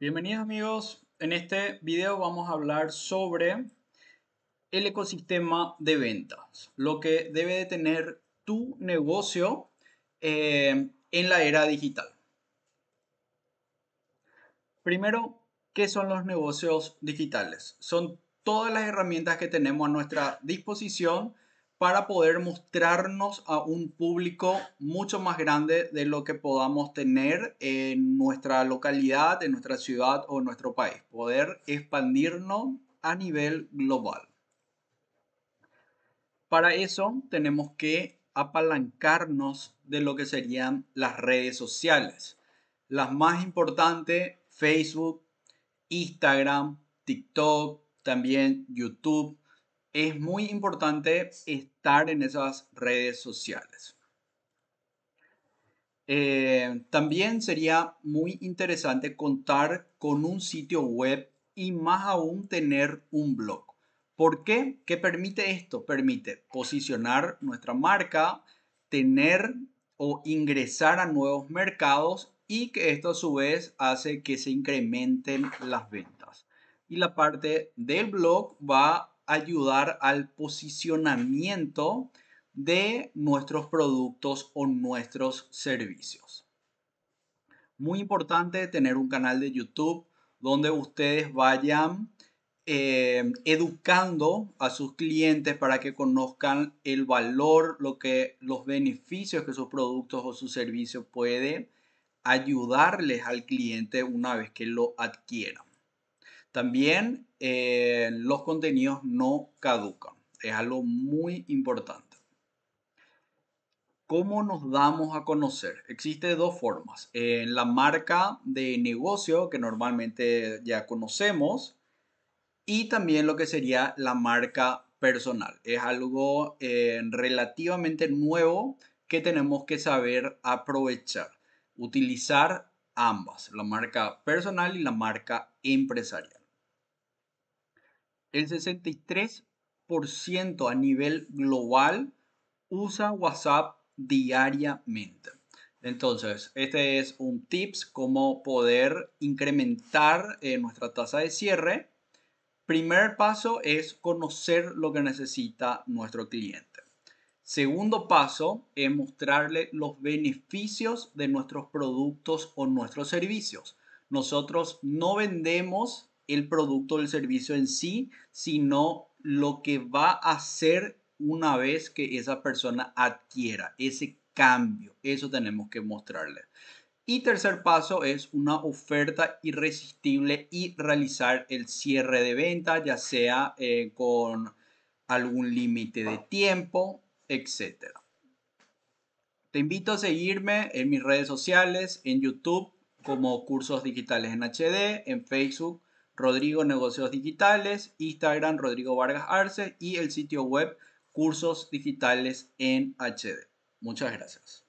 Bienvenidos amigos, en este video vamos a hablar sobre el ecosistema de ventas, lo que debe de tener tu negocio eh, en la era digital. Primero, ¿qué son los negocios digitales? Son todas las herramientas que tenemos a nuestra disposición para poder mostrarnos a un público mucho más grande de lo que podamos tener en nuestra localidad, en nuestra ciudad o en nuestro país. Poder expandirnos a nivel global. Para eso tenemos que apalancarnos de lo que serían las redes sociales. Las más importantes, Facebook, Instagram, TikTok, también YouTube es muy importante estar en esas redes sociales. Eh, también sería muy interesante contar con un sitio web y más aún tener un blog. ¿Por qué? ¿Qué permite esto? Permite posicionar nuestra marca, tener o ingresar a nuevos mercados y que esto a su vez hace que se incrementen las ventas. Y la parte del blog va ayudar al posicionamiento de nuestros productos o nuestros servicios. Muy importante tener un canal de YouTube donde ustedes vayan eh, educando a sus clientes para que conozcan el valor, lo que, los beneficios que sus productos o sus servicios pueden ayudarles al cliente una vez que lo adquieran. También eh, los contenidos no caducan. Es algo muy importante. ¿Cómo nos damos a conocer? Existe dos formas. En la marca de negocio que normalmente ya conocemos y también lo que sería la marca personal. Es algo eh, relativamente nuevo que tenemos que saber aprovechar, utilizar ambas, la marca personal y la marca empresarial. El 63% a nivel global usa WhatsApp diariamente. Entonces, este es un tips cómo poder incrementar eh, nuestra tasa de cierre. Primer paso es conocer lo que necesita nuestro cliente. Segundo paso es mostrarle los beneficios de nuestros productos o nuestros servicios. Nosotros no vendemos el producto o el servicio en sí, sino lo que va a hacer una vez que esa persona adquiera ese cambio. Eso tenemos que mostrarle. Y tercer paso es una oferta irresistible y realizar el cierre de venta, ya sea eh, con algún límite de tiempo, etc. Te invito a seguirme en mis redes sociales, en YouTube como Cursos Digitales en HD, en Facebook Rodrigo Negocios Digitales, Instagram Rodrigo Vargas Arce y el sitio web Cursos Digitales en HD. Muchas gracias.